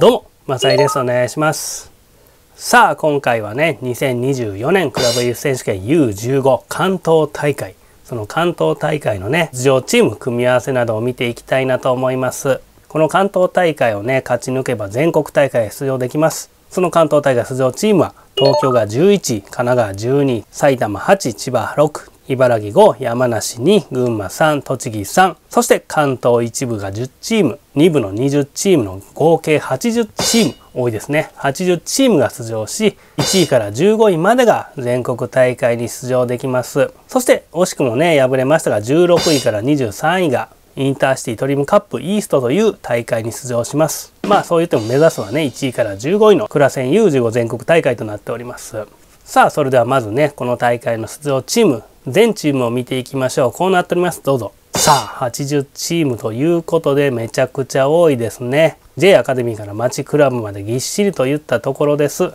どうも、マサイです。お願いします。さあ、今回はね、2024年クラブユース選手権 U15 関東大会、その関東大会のね、出場チーム組み合わせなどを見ていきたいなと思います。この関東大会をね、勝ち抜けば全国大会出場できます。その関東大会出場チームは、東京が11位、神奈川12位、埼玉8、千葉6、茨城5、山梨2、群馬3、栃木3、そして関東一部が10チーム、2部の20チームの合計80チーム、多いですね。80チームが出場し、1位から15位までが全国大会に出場できます。そして惜しくもね、敗れましたが、16位から23位がインターシティトリムカップイーストという大会に出場します。まあそう言っても目指すはね、1位から15位のクラセン U15 全国大会となっております。さあ、それではまずね、この大会の出場チーム全チームを見ていきましょう。こうなっております。どうぞ。さあ、80チームということでめちゃくちゃ多いですね。J アカデミーから街クラブまでぎっしりといったところです。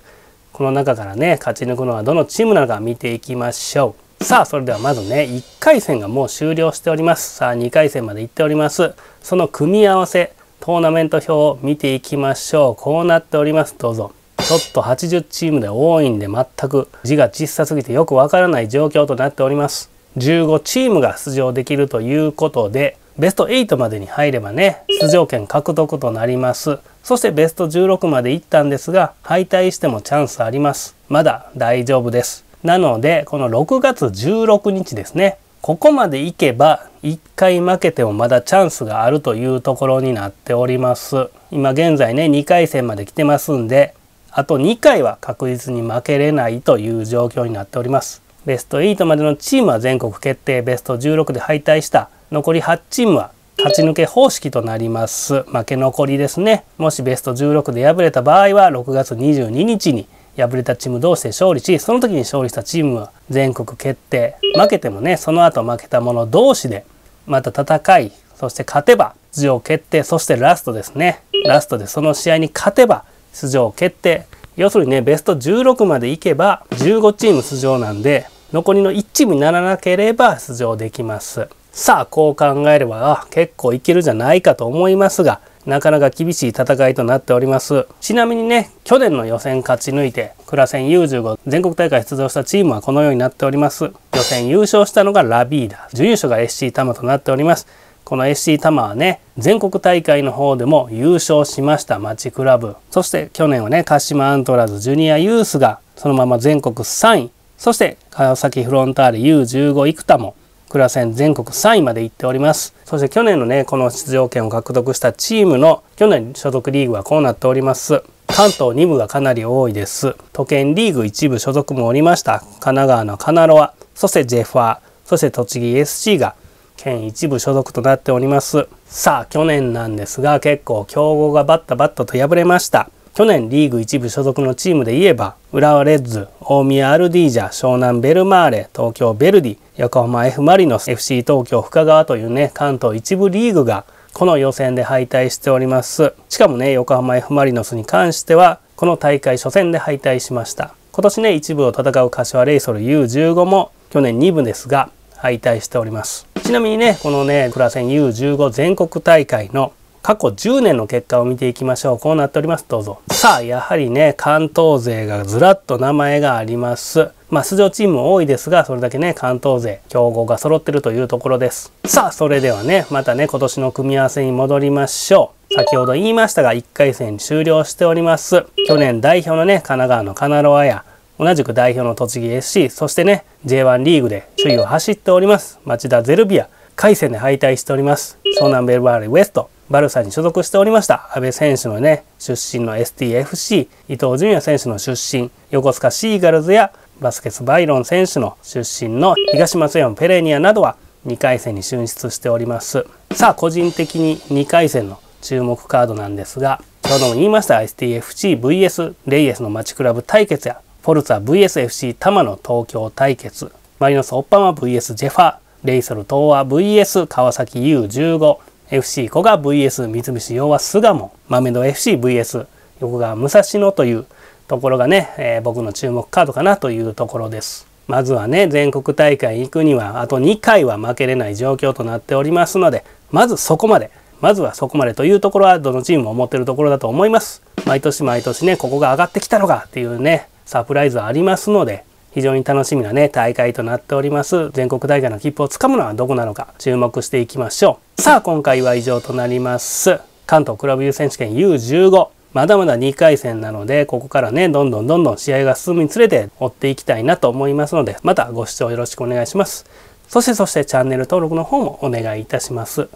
この中からね、勝ち抜くのはどのチームなのか見ていきましょう。さあ、それではまずね、1回戦がもう終了しております。さあ、2回戦まで行っております。その組み合わせ、トーナメント表を見ていきましょう。こうなっております。どうぞ。ちょっと80チームで多いんで全く字が小さすぎてよくわからない状況となっております。15チームが出場できるということで、ベスト8までに入ればね、出場権獲得となります。そしてベスト16まで行ったんですが、敗退してもチャンスあります。まだ大丈夫です。なので、この6月16日ですね。ここまで行けば、1回負けてもまだチャンスがあるというところになっております。今現在ね、2回戦まで来てますんで、あと2回は確実に負けれないという状況になっております。ベスト8までのチームは全国決定、ベスト16で敗退した残り8チームは勝ち抜け方式となります。負け残りですね。もしベスト16で敗れた場合は6月22日に敗れたチーム同士で勝利し、その時に勝利したチームは全国決定。負けてもね、その後負けた者同士でまた戦い、そして勝てば出場決定、そしてラストですね。ラストでその試合に勝てば出場決定要するにねベスト16までいけば15チーム出場なんで残りの1チームにならなければ出場できますさあこう考えれば結構いけるじゃないかと思いますがなかなか厳しい戦いとなっておりますちなみにね去年の予選勝ち抜いてセ戦 U15 全国大会出場したチームはこのようになっております予選優勝したのがラビーダ準優勝が SC タマとなっておりますこの SC タマはね、全国大会の方でも優勝しました町クラブ。そして去年はね、鹿島アントラーズジュニアユースがそのまま全国3位。そして川崎フロンターレ U15 幾多もクラセン全国3位まで行っております。そして去年のね、この出場権を獲得したチームの去年所属リーグはこうなっております。関東2部がかなり多いです。都県リーグ1部所属もおりました。神奈川のカナロア、そしてジェファー、そして栃木 SC が県一部所属となっております。さあ、去年なんですが、結構強豪がバッタバッタと敗れました。去年リーグ一部所属のチームで言えば、浦和レッズ、大宮アルディージャ、湘南ベルマーレ、東京ベルディ、横浜 F・ マリノス、FC 東京深川というね、関東一部リーグがこの予選で敗退しております。しかもね、横浜 F・ マリノスに関しては、この大会初戦で敗退しました。今年ね、一部を戦う柏レイソル U15 も去年2部ですが、敗退しております。ちなみにね、このね、クラセン U15 全国大会の過去10年の結果を見ていきましょう。こうなっております。どうぞ。さあ、やはりね、関東勢がずらっと名前があります。まあ、出場チームも多いですが、それだけね、関東勢、強豪が揃ってるというところです。さあ、それではね、またね、今年の組み合わせに戻りましょう。先ほど言いましたが、1回戦終了しております。去年代表のね、神奈川のカナロアや、同じく代表の栃木 SC、そしてね、J1 リーグで首位を走っております、町田ゼルビア、海戦で敗退しております、湘南ベルバーレウエスト、バルサに所属しておりました、安部選手のね、出身の STFC、伊東純也選手の出身、横須賀シーガルズや、バスケスバイロン選手の出身の東松山ペレニアなどは2回戦に進出しております。さあ、個人的に2回戦の注目カードなんですが、先ほども言いました STFC VS レイエスのマチクラブ対決やフォルツァ VSFC 玉野東京対決、マリノスオッパマ VS ジェファ、レイソル東亜 VS 川崎 U15、FC 古賀 VS 三菱洋和巣鴨、豆の FCVS 横川武蔵野というところがね、えー、僕の注目カードかなというところです。まずはね、全国大会行くにはあと2回は負けれない状況となっておりますので、まずそこまで、まずはそこまでというところはどのチームも思ってるところだと思います。毎年毎年ね、ここが上がってきたのかっていうね、サプライズありますので、非常に楽しみなね、大会となっております。全国大会の切符をつかむのはどこなのか注目していきましょう。さあ、今回は以上となります。関東クラブユー選手権 U15。まだまだ2回戦なので、ここからね、どんどんどんどん試合が進むにつれて追っていきたいなと思いますので、またご視聴よろしくお願いします。そしてそしてチャンネル登録の方もお願いいたします。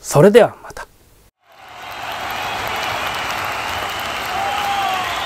それではまた。